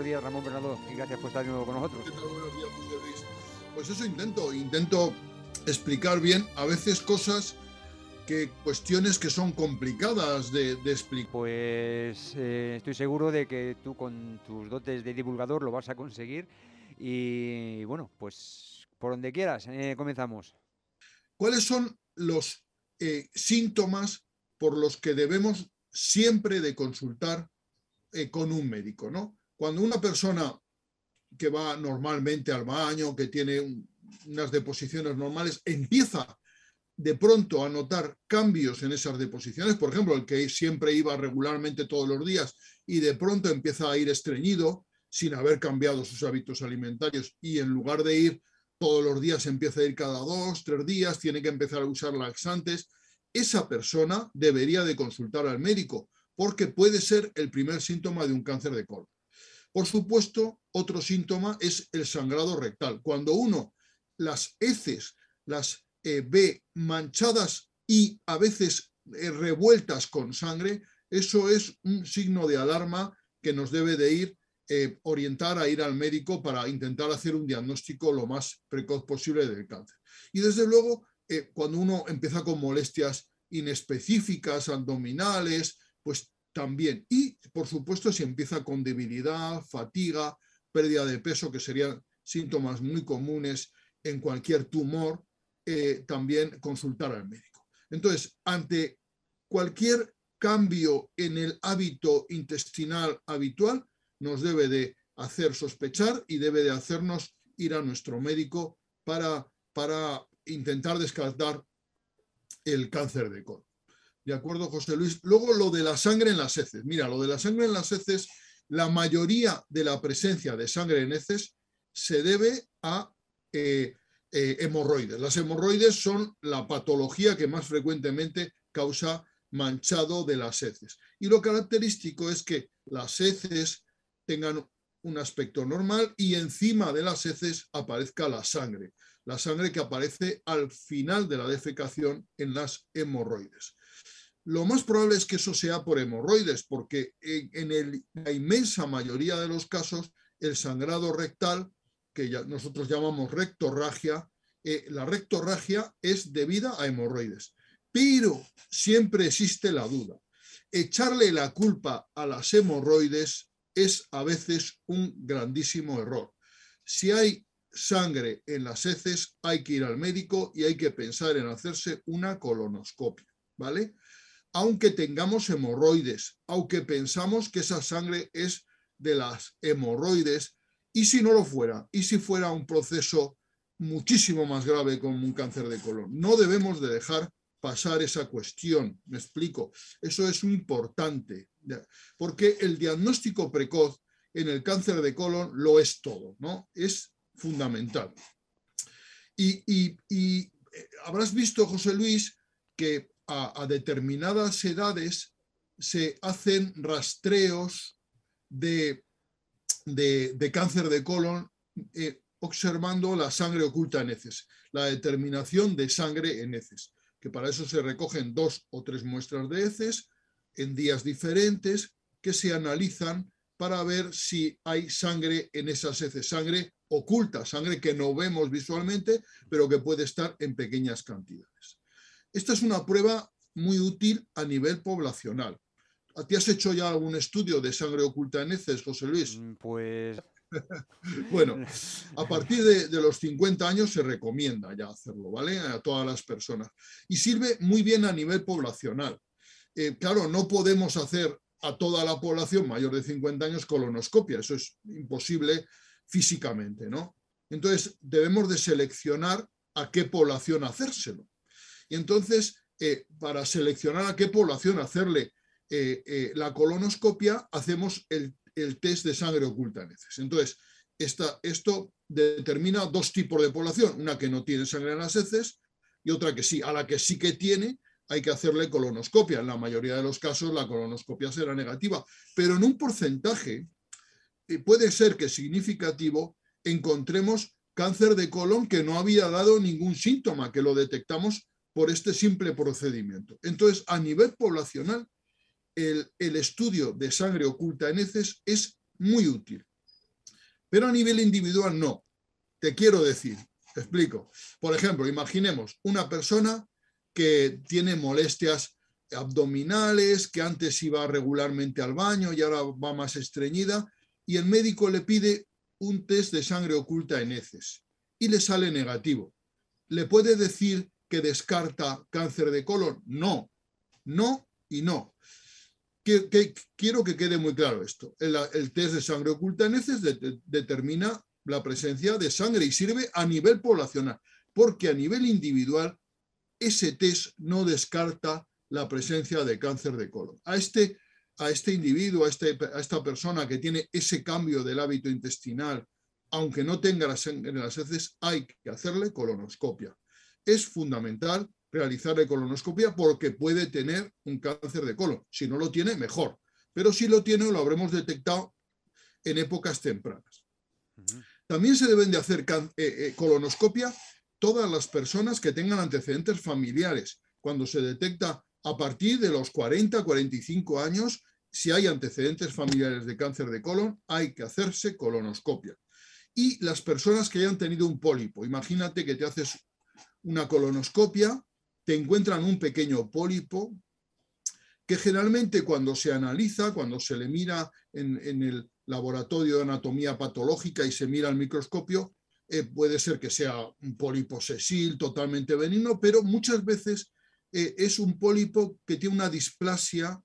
buenos días, Ramón Bernardo, y gracias por estar de nuevo con nosotros. Buenos días, Luis. Pues eso intento, intento explicar bien a veces cosas que cuestiones que son complicadas de, explicar. Pues eh, estoy seguro de que tú con tus dotes de divulgador lo vas a conseguir y bueno, pues por donde quieras, eh, comenzamos. ¿Cuáles son los eh, síntomas por los que debemos siempre de consultar con un médico? ¿no? Cuando una persona que va normalmente al baño, que tiene unas deposiciones normales, empieza de pronto a notar cambios en esas deposiciones, por ejemplo, el que siempre iba regularmente todos los días y de pronto empieza a ir estreñido sin haber cambiado sus hábitos alimentarios y en lugar de ir todos los días empieza a ir cada dos, tres días, tiene que empezar a usar laxantes, esa persona debería de consultar al médico porque puede ser el primer síntoma de un cáncer de colon. Por supuesto, otro síntoma es el sangrado rectal. Cuando uno las heces las eh, ve manchadas y a veces eh, revueltas con sangre, eso es un signo de alarma que nos debe de ir eh, orientar a ir al médico para intentar hacer un diagnóstico lo más precoz posible del cáncer. Y desde luego, cuando uno empieza con molestias inespecíficas, abdominales, pues también. Y, por supuesto, si empieza con debilidad, fatiga, pérdida de peso, que serían síntomas muy comunes en cualquier tumor, eh, también consultar al médico. Entonces, ante cualquier cambio en el hábito intestinal habitual, nos debe de hacer sospechar y debe de hacernos ir a nuestro médico para, para intentar descartar el cáncer de colon. De acuerdo, José Luis. Luego lo de la sangre en las heces. Mira, lo de la sangre en las heces, la mayoría de la presencia de sangre en heces se debe a eh, eh, hemorroides. Las hemorroides son la patología que más frecuentemente causa manchado de las heces. Y lo característico es que las heces tengan un aspecto normal y encima de las heces aparezca la sangre, la sangre que aparece al final de la defecación en las hemorroides. Lo más probable es que eso sea por hemorroides, porque en, la inmensa mayoría de los casos el sangrado rectal, que nosotros llamamos rectorragia, eh, la rectorragia es debida a hemorroides. Pero siempre existe la duda. Echarle la culpa a las hemorroides es a veces un grandísimo error. Si hay sangre en las heces, hay que ir al médico y hay que pensar en hacerse una colonoscopia, ¿vale? aunque tengamos hemorroides, aunque pensamos que esa sangre es de las hemorroides, y si no lo fuera, y si fuera un proceso muchísimo más grave como un cáncer de colon. No debemos de dejar pasar esa cuestión, me explico. Eso es importante, porque el diagnóstico precoz en el cáncer de colon lo es todo, ¿no? Es fundamental. Y, y eh, habrás visto, José Luis, que a, determinadas edades se hacen rastreos de, cáncer de colon eh, observando la sangre oculta en heces, la determinación de sangre en heces, que para eso se recogen dos o tres muestras de heces en días diferentes que se analizan para ver si hay sangre en esas heces, sangre oculta, sangre que no vemos visualmente, pero que puede estar en pequeñas cantidades. Esta es una prueba muy útil a nivel poblacional. ¿A has hecho ya algún estudio de sangre oculta en heces, José Luis? Mm, pues... bueno, a partir de, los 50 años se recomienda ya hacerlo, ¿vale? A todas las personas. Y sirve muy bien a nivel poblacional. Eh, claro, no podemos hacer a toda la población mayor de 50 años colonoscopia, eso es imposible físicamente, ¿no? Entonces, debemos de seleccionar a qué población hacérselo. Y entonces, eh, para seleccionar a qué población hacerle eh, eh, la colonoscopia, hacemos el, test de sangre oculta en heces. Entonces, esto determina dos tipos de población, una que no tiene sangre en las heces y otra que sí. A la que sí que tiene, hay que hacerle colonoscopia. En la mayoría de los casos la colonoscopia será negativa, pero en un porcentaje puede ser que significativo encontremos cáncer de colon que no había dado ningún síntoma, que lo detectamos por este simple procedimiento. Entonces, a nivel poblacional, el, estudio de sangre oculta en heces es muy útil. Pero a nivel individual no. Te quiero decir, explico. Por ejemplo, imaginemos una persona que tiene molestias abdominales, que antes iba regularmente al baño y ahora va más estreñida, y el médico le pide un test de sangre oculta en heces y le sale negativo. Le puede decir que descarta cáncer de colon. No, no y no. quiero que quede muy claro esto. El, test de sangre oculta en heces determina la presencia de sangre y sirve a nivel poblacional, porque a nivel individual ese test no descarta la presencia de cáncer de colon. A este, a este individuo, a, este, esta persona que tiene ese cambio del hábito intestinal, aunque no tenga sangre en las heces, hay que hacerle colonoscopia es fundamental realizar la colonoscopia porque puede tener un cáncer de colon. Si no lo tiene, mejor. Pero si lo tiene, lo habremos detectado en épocas tempranas. También se deben de hacer eh, eh, colonoscopia todas las personas que tengan antecedentes familiares. Cuando se detecta a partir de los 40, 45 años, si hay antecedentes familiares de cáncer de colon, hay que hacerse colonoscopia. Y las personas que hayan tenido un pólipo. Imagínate que te haces una colonoscopia, te encuentran un pequeño pólipo que generalmente cuando se analiza, cuando se le mira en, el laboratorio de anatomía patológica y se mira al microscopio, eh, puede ser que sea un pólipo sesil totalmente benigno, pero muchas veces eh, es un pólipo que tiene una displasia,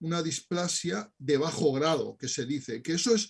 una displasia de bajo grado, que se dice, que eso es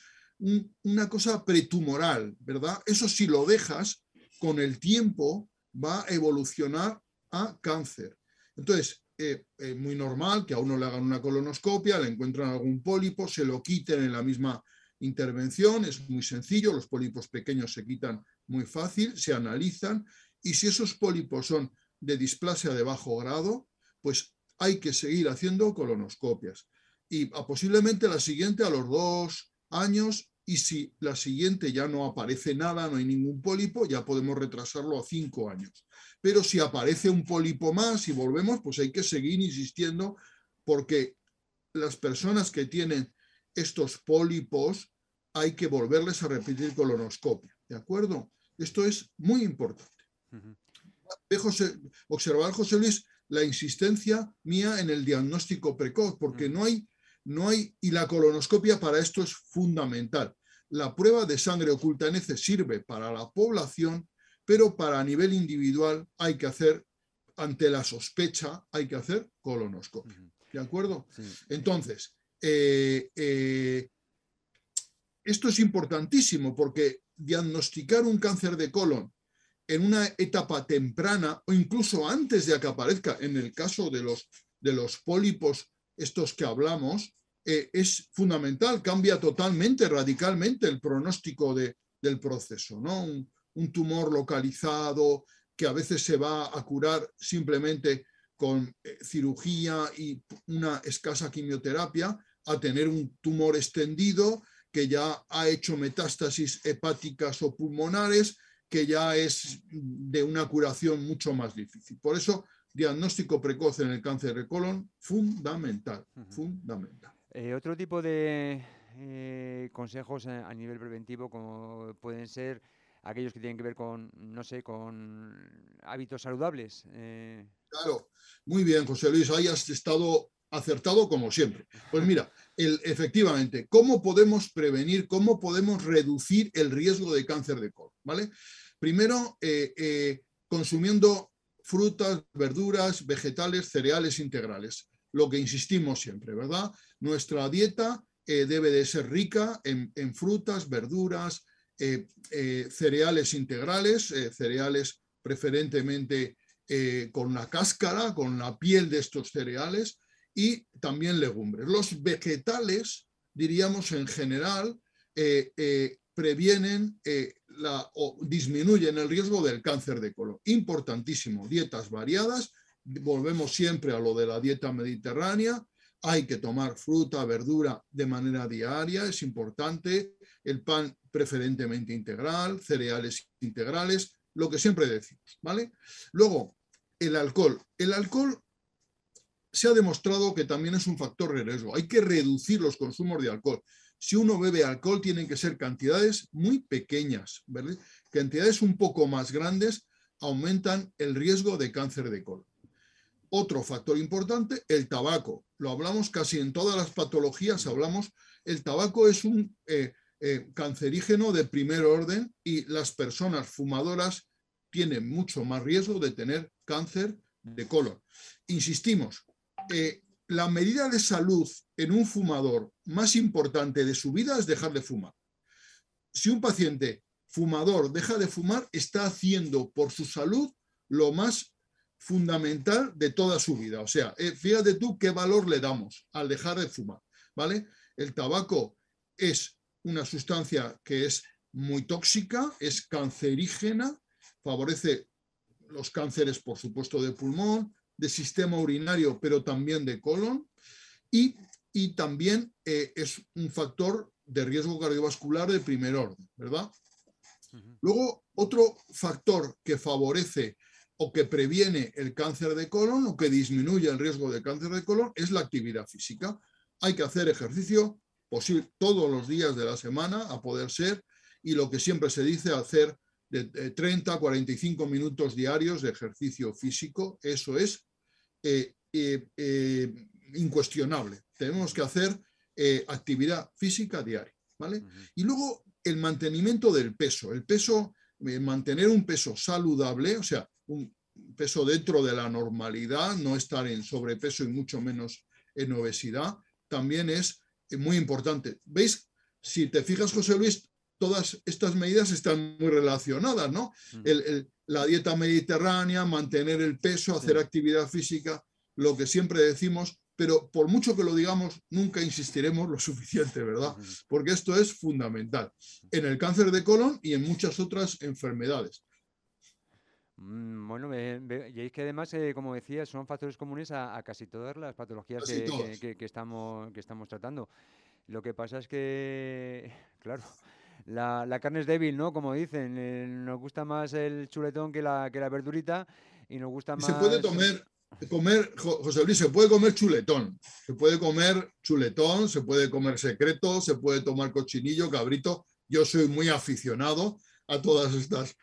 una cosa pretumoral, ¿verdad? Eso si lo dejas con el tiempo, va a evolucionar a cáncer. Entonces, eh, es muy normal que a uno le hagan una colonoscopia, le encuentran algún pólipo, se lo quiten en la misma intervención, es muy sencillo, los pólipos pequeños se quitan muy fácil, se analizan y si esos pólipos son de displasia de bajo grado, pues hay que seguir haciendo colonoscopias. Y ah, posiblemente la siguiente, a los dos años, y si la siguiente ya no aparece nada, no hay ningún pólipo, ya podemos retrasarlo a cinco años. Pero si aparece un pólipo más y volvemos, pues hay que seguir insistiendo porque las personas que tienen estos pólipos hay que volverles a repetir colonoscopia, ¿de acuerdo? Esto es muy importante. observar, José Luis, la insistencia mía en el diagnóstico precoz, porque no hay no hay, y la colonoscopia para esto es fundamental. La prueba de sangre oculta en ECE sirve para la población, pero para nivel individual hay que hacer, ante la sospecha, hay que hacer colonoscopia. ¿De acuerdo? Entonces, eh, eh, esto es importantísimo porque diagnosticar un cáncer de colon en una etapa temprana o incluso antes de que aparezca, en el caso de los pólipos, estos que hablamos, eh, es fundamental, cambia totalmente, radicalmente el pronóstico de, del proceso. ¿no? Un, tumor localizado que a veces se va a curar simplemente con eh, cirugía y una escasa quimioterapia, a tener un tumor extendido que ya ha hecho metástasis hepáticas o pulmonares, que ya es de una curación mucho más difícil. Por eso, diagnóstico precoz en el cáncer de colon, fundamental, fundamental. Eh, otro tipo de eh, consejos a, nivel preventivo como pueden ser aquellos que tienen que ver con, no sé, con hábitos saludables. Eh. Claro, muy bien, José Luis, hayas estado acertado como siempre. Pues mira, efectivamente, ¿cómo podemos prevenir, cómo podemos reducir el riesgo de cáncer de colon? ¿Vale? Primero, consumiendo frutas, verduras, vegetales, cereales integrales lo que insistimos siempre, ¿verdad? Nuestra dieta eh, debe de ser rica en, frutas, verduras, eh, eh, cereales integrales, cereales preferentemente con la cáscara, con la piel de estos cereales y también legumbres. Los vegetales, diríamos en general, previenen o disminuyen el riesgo del cáncer de colon. Importantísimo, dietas variadas volvemos siempre a lo de la dieta mediterránea, hay que tomar fruta, verdura de manera diaria, es importante, el pan preferentemente integral, cereales integrales, lo que siempre decimos, ¿vale? Luego, el alcohol. El alcohol se ha demostrado que también es un factor de riesgo. Hay que reducir los consumos de alcohol. Si uno bebe alcohol, tienen que ser cantidades muy pequeñas, ¿verdad? Cantidades un poco más grandes aumentan el riesgo de cáncer de colon. Otro factor importante, el tabaco. Lo hablamos casi en todas las patologías, hablamos, el tabaco es un eh, eh, cancerígeno de primer orden y las personas fumadoras tienen mucho más riesgo de tener cáncer de colon. Insistimos, eh, la medida de salud en un fumador más importante de su vida es dejar de fumar. Si un paciente fumador deja de fumar, está haciendo por su salud lo más fundamental de toda su vida. O sea, eh, fíjate tú qué valor le damos al dejar de fumar, ¿vale? El tabaco es una sustancia que es muy tóxica, es cancerígena, favorece los cánceres, por supuesto, de pulmón, de sistema urinario, pero también de colon, y, también eh, es un factor de riesgo cardiovascular de primer orden, ¿verdad? Luego, otro factor que favorece o que previene el cáncer de colon o que disminuye el riesgo de cáncer de colon es la actividad física. Hay que hacer ejercicio posible, todos los días de la semana, a poder ser, y lo que siempre se dice, hacer de 30 a 45 minutos diarios de ejercicio físico, eso es eh, eh, eh, incuestionable. Tenemos que hacer actividad física diaria. ¿vale? Y luego el mantenimiento del peso. El peso, mantener un peso saludable, o sea, un peso dentro de la normalidad, no estar en sobrepeso y mucho menos en obesidad, también es eh, muy importante. ¿Veis? Si te fijas, José Luis, todas estas medidas están muy relacionadas, ¿no? Mm. la dieta mediterránea, mantener el peso, hacer actividad física, lo que siempre decimos, pero por mucho que lo digamos, nunca insistiremos lo suficiente, ¿verdad? Porque esto es fundamental mm. en el cáncer de colon y en muchas otras enfermedades. Mm, bueno, veis y es que además, eh, como decía, son factores comunes a, casi todas las patologías que, estamos, que estamos tratando. Lo que pasa es que, claro, la, carne es débil, ¿no? Como dicen, eh, nos gusta más el chuletón que la, que la verdurita y nos gusta más... Se puede comer, comer, José Luis, se puede comer chuletón, se puede comer chuletón, se puede comer secreto, se puede tomar cochinillo, cabrito. Yo soy muy aficionado a todas estas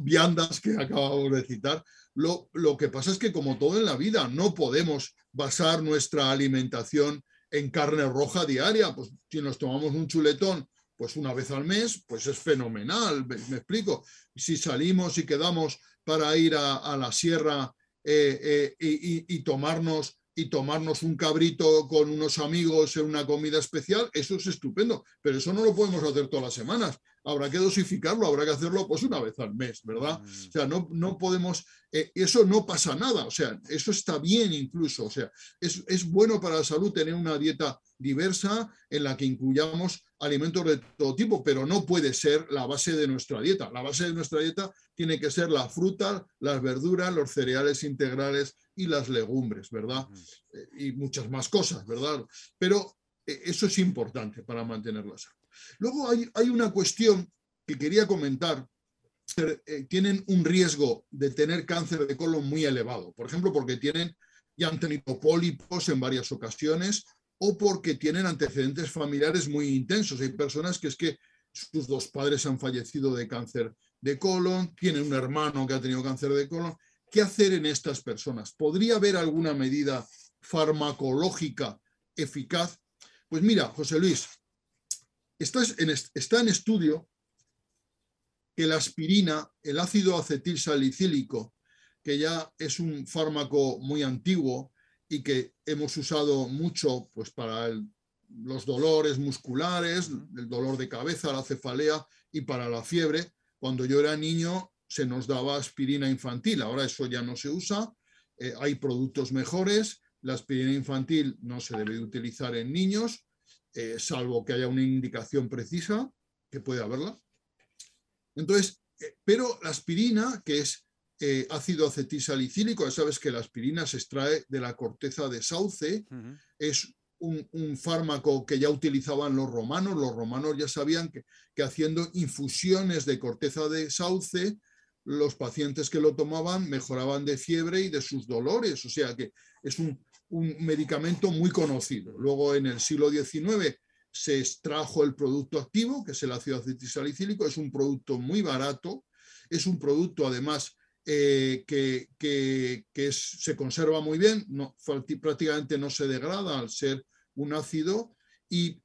viandas que acabamos de citar. Lo, que pasa es que, como todo en la vida, no podemos basar nuestra alimentación en carne roja diaria. Pues si nos tomamos un chuletón, pues una vez al mes, pues es fenomenal, me, explico. Si salimos y quedamos para ir a, la sierra eh, eh, y tomarnos y tomarnos un cabrito con unos amigos en una comida especial, eso es estupendo, pero eso no lo podemos hacer todas las semanas. Habrá que dosificarlo, habrá que hacerlo pues una vez al mes, ¿verdad? Mm. O sea, no, no podemos, eh, eso no pasa nada, o sea, eso está bien incluso, o sea, es, es bueno para la salud tener una dieta diversa en la que incluyamos alimentos de todo tipo, pero no puede ser la base de nuestra dieta. La base de nuestra dieta tiene que ser la fruta, las verduras, los cereales integrales, y las legumbres, ¿verdad? Mm. Eh, y muchas más cosas, ¿verdad? Pero eh, eso es importante para mantenerla Luego hay, hay una cuestión que quería comentar, eh, tienen un riesgo de tener cáncer de colon muy elevado, por ejemplo, porque tienen y han tenido pólipos en varias ocasiones o porque tienen antecedentes familiares muy intensos. Hay personas que es que sus dos padres han fallecido de cáncer de colon, tienen un hermano que ha tenido cáncer de colon ¿Qué hacer en estas personas? ¿Podría haber alguna medida farmacológica eficaz? Pues mira, José Luis, está en, estudio que la aspirina, el ácido acetil salicílico, que ya es un fármaco muy antiguo y que hemos usado mucho pues, para los dolores musculares, el dolor de cabeza, la cefalea y para la fiebre. Cuando yo era niño se nos daba aspirina infantil, ahora eso ya no se usa, eh, hay productos mejores, la aspirina infantil no se debe utilizar en niños, eh, salvo que haya una indicación precisa, que puede haberla. Entonces, eh, pero la aspirina, que es ácido acetilsalicílico, ya sabes que la aspirina se extrae de la corteza de sauce, es un, fármaco que ya utilizaban los romanos, los romanos ya sabían que haciendo infusiones de corteza de sauce los pacientes que lo tomaban mejoraban de fiebre y de sus dolores, o sea que es un, medicamento muy conocido. Luego en el siglo XIX se extrajo el producto activo, que es el ácido acetilsalicílico, es un producto muy barato, es un producto además eh, que, se conserva muy bien, no, prácticamente no se degrada al ser un ácido y,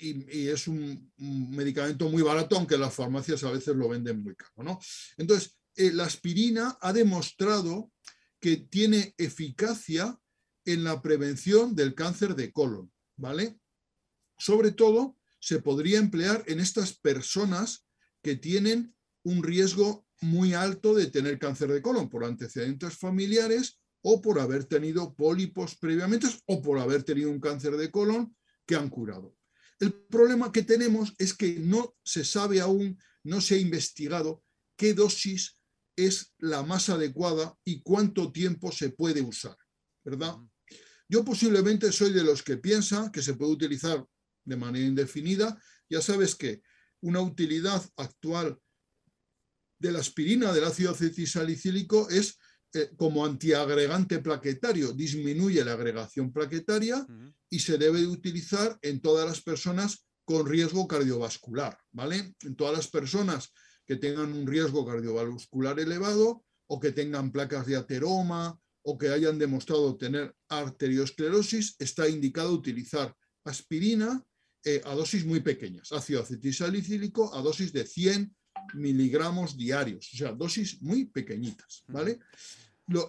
y, es un, medicamento muy barato, aunque las farmacias a veces lo venden muy caro. ¿no? Entonces, eh, la aspirina ha demostrado que tiene eficacia en la prevención del cáncer de colon, ¿vale? Sobre todo, se podría emplear en estas personas que tienen un riesgo muy alto de tener cáncer de colon por antecedentes familiares o por haber tenido pólipos previamente o por haber tenido un cáncer de colon que han curado. El problema que tenemos es que no se sabe aún, no se ha investigado qué dosis es la más adecuada y cuánto tiempo se puede usar, ¿verdad? Yo posiblemente soy de los que piensa que se puede utilizar de manera indefinida. Ya sabes que una utilidad actual de la aspirina del ácido acetisalicílico es eh, como antiagregante plaquetario, disminuye la agregación plaquetaria y se debe utilizar en todas las personas con riesgo cardiovascular, ¿vale? En todas las personas que tengan un riesgo cardiovascular elevado o que tengan placas de ateroma o que hayan demostrado tener arteriosclerosis, está indicado utilizar aspirina eh, a dosis muy pequeñas, ácido acetilsalicílico a dosis de 100 miligramos diarios, o sea, dosis muy pequeñitas, ¿vale?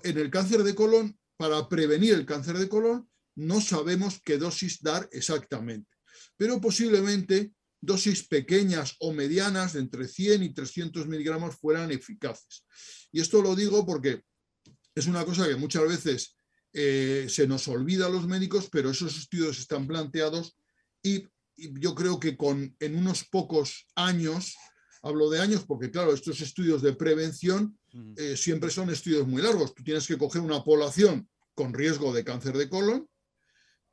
en el cáncer de colon, para prevenir el cáncer de colon, no sabemos qué dosis dar exactamente, pero posiblemente dosis pequeñas o medianas de entre 100 y 300 miligramos fueran eficaces. Y esto lo digo porque es una cosa que muchas veces eh, se nos olvida a los médicos, pero esos estudios están planteados y, y, yo creo que con, en unos pocos años, hablo de años porque claro, estos estudios de prevención eh, siempre son estudios muy largos. Tú tienes que coger una población con riesgo de cáncer de colon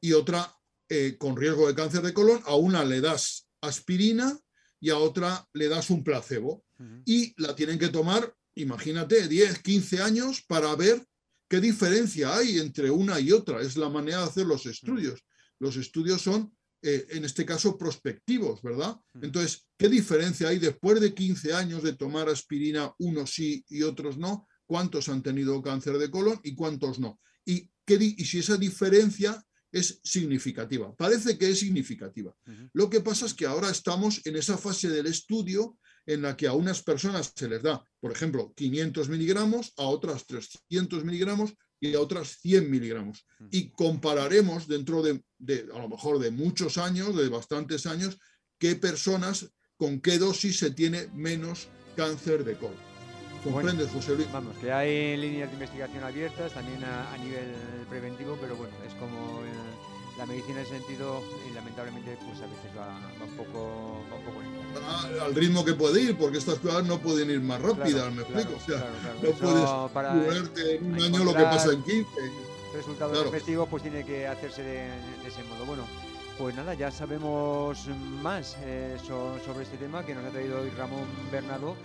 y otra eh, con riesgo de cáncer de colon. A una le das aspirina y a otra le das un placebo. Y la tienen que tomar, imagínate, 10, 15 años para ver qué diferencia hay entre una y otra. Es la manera de hacer los estudios. Los estudios son eh, en este caso, prospectivos, ¿verdad? Mm. Entonces, ¿qué diferencia hay después de 15 años de tomar aspirina, unos sí y otros no? ¿Cuántos han tenido cáncer de colon y cuántos no? ¿Y, qué y si esa diferencia es significativa? Parece que es significativa. Lo que pasa es que ahora estamos en esa fase del estudio en la que a unas personas se les da, por ejemplo, 500 miligramos, a otras 300 miligramos, y a otras 100 miligramos. Y compararemos dentro de, a lo mejor, de muchos años, de bastantes años, qué personas, con qué dosis se tiene menos cáncer de colon. ¿Comprendes, José Luis? Vamos, que hay líneas de investigación abiertas también a, a nivel preventivo, pero bueno, es como la medicina en sentido, y lamentablemente, pues a veces va, un poco, ah, Al ritmo que puede ir, porque estas cosas no pueden ir más rápidas, me explico. o sea, no puedes en un año lo que Resultados pues tiene que hacerse de, ese modo. Bueno, pues nada, ya sabemos más eh, sobre este tema que nos ha traído hoy Ramón Bernardo.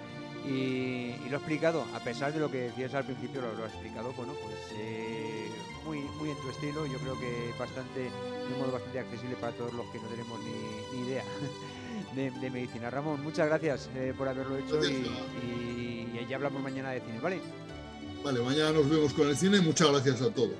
Y, lo ha explicado, a pesar de lo que decías al principio, lo, ha explicado, bueno, pues eh, muy, muy en tu estilo, y yo creo que bastante, de un modo bastante accesible para todos los que no tenemos ni, idea de, medicina. Ramón, muchas gracias eh, por haberlo hecho y, y, ya hablamos mañana de cine, ¿vale? Vale, mañana nos vemos con el cine, muchas gracias a todos.